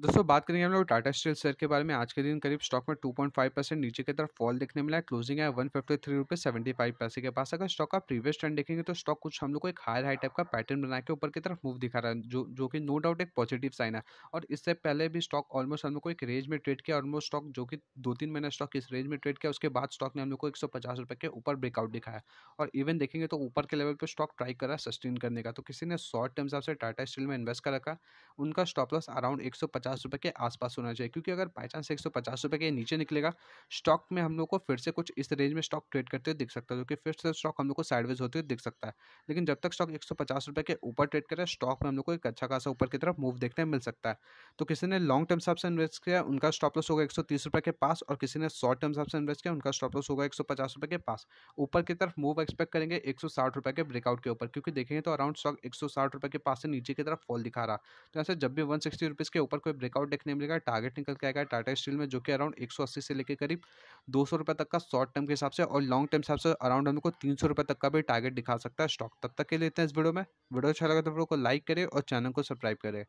दोस्तों बात करेंगे हम लोग टाटा स्टील शेयर के बारे में आज के दिन करीब स्टॉक में 2.5 परसेंट नीचे की तरफ फॉल देखने मिला है क्लोजिंग है वन फिफ्टी थ्री रुपये सेवेंटी फाइव पैसे के पास अगर स्टॉक का प्रीवियस ट्रेंड देखेंगे तो स्टॉक कुछ हम लोग को एक हायर हाई टाइप का पैटर्न बना के ऊपर की तरफ मूव दिखा रहा है जो जो कि नो डाउट एक पॉजिटिव साइन है और इससे पहले भी स्टॉक ऑलमोस्ट हम लोग को एक रेंज में ट्रेड किया ऑलमोस्ट स्टॉक जो कि दो तीन महीने स्टॉक इस रेंज में ट्रेड किया उसके बाद स्टॉक ने हम लोग को एक सौ पचास रुपये के ऊपर ब्रेकआउट दिखाया और इवन देखेंगे तो ऊपर के लेवल पर स्टॉक ट्राई करा सस्टेन करने का तो किसी ने शॉर्ट टर्म हिसाब से टाटा स्टील में इन्वेस्ट कर रखा उनका स्टॉप लॉस अराउंड एक सौ पचास पचास रुपये के आसपास होना चाहिए क्योंकि अगर बाई चांस एक सौ पचास रुपये के नीचे निकलेगा स्टॉक में हम लोग को फिर से कुछ इस रेंज में स्टॉक ट्रेड करते हुए दिख सकता है जो कि फिर से स्टॉक हम लोग को साइडवेज होते हुए दिख सकता है लेकिन जब तक स्टॉक एक सौ पचास रुपये के ऊपर ट्रेड करे स्टॉक में हम लोग को एक अच्छा खासा ऊपर की तरफ मूव देखने मिल सकता है तो किसी ने लॉन्ग टर्म हिसाब से इन्वेस्ट किया उनका स्टॉप लॉस होगा एक सौ तीस रुपये के पास और किसी ने शॉर्ट टर्म हिसाब से इन्वेस्ट किया उनका स्टॉप लॉस होगा एक सौ पचास रुपये के पास ऊपर की तरफ मूव एक्सपेक्ट करेंगे एक सौ साठ रुपये के ब्रेकआउट के ऊपर क्योंकि देखेंगे तो अराउंड स्टॉक एक सौ साठ रुपये के पास से नीचे की तरफ फॉल दिखा रहा तो ऐसे जब भी वन सिक्सटी रुपीज़ के ऊपर कोई ब्रेकआउट देखने मिलेगा टारगेट निकल के आएगा टाटा स्टील में जो कि अराउंड 180 से लेकर करीब दो सौ तक का शॉर्ट टर्म के हिसाब से और लॉन्ग टर्म हिसाब से अराउंड हमको तीन सौ तक का भी टारगेट दिखा सकता है स्टॉक तब तक के लेते हैं इस वीडियो में वीडियो अच्छा लगा तो वीडियो को लाइक करें और चैनल को सब्सक्राइब करें